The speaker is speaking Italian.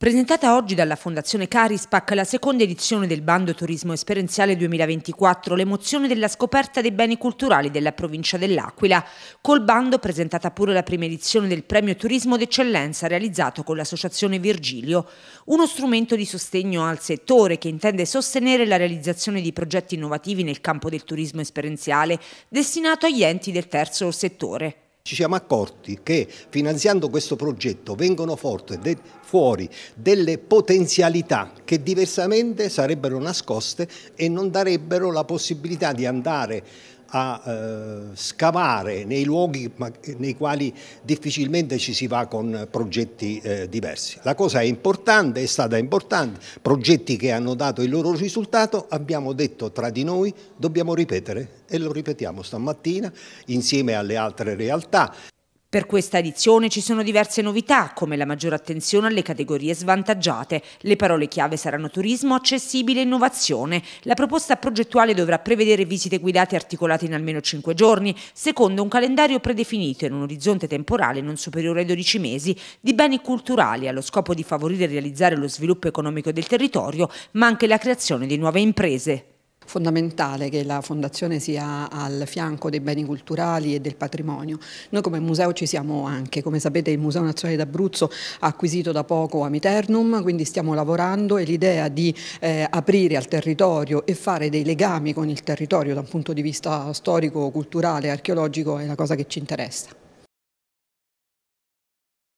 Presentata oggi dalla Fondazione Carispac la seconda edizione del bando Turismo Esperienziale 2024, l'emozione della scoperta dei beni culturali della provincia dell'Aquila. Col bando presentata pure la prima edizione del premio Turismo d'eccellenza realizzato con l'associazione Virgilio, uno strumento di sostegno al settore che intende sostenere la realizzazione di progetti innovativi nel campo del turismo esperienziale destinato agli enti del terzo settore ci siamo accorti che finanziando questo progetto vengono de fuori delle potenzialità che diversamente sarebbero nascoste e non darebbero la possibilità di andare a eh, scavare nei luoghi nei quali difficilmente ci si va con progetti eh, diversi. La cosa è importante, è stata importante, progetti che hanno dato il loro risultato, abbiamo detto tra di noi dobbiamo ripetere e lo ripetiamo stamattina insieme alle altre realtà. Per questa edizione ci sono diverse novità, come la maggiore attenzione alle categorie svantaggiate. Le parole chiave saranno turismo, accessibile e innovazione. La proposta progettuale dovrà prevedere visite guidate articolate in almeno 5 giorni, secondo un calendario predefinito in un orizzonte temporale non superiore ai 12 mesi, di beni culturali allo scopo di favorire e realizzare lo sviluppo economico del territorio, ma anche la creazione di nuove imprese fondamentale che la Fondazione sia al fianco dei beni culturali e del patrimonio. Noi come museo ci siamo anche, come sapete il Museo Nazionale d'Abruzzo ha acquisito da poco Amiternum, quindi stiamo lavorando e l'idea di eh, aprire al territorio e fare dei legami con il territorio da un punto di vista storico, culturale, archeologico è la cosa che ci interessa.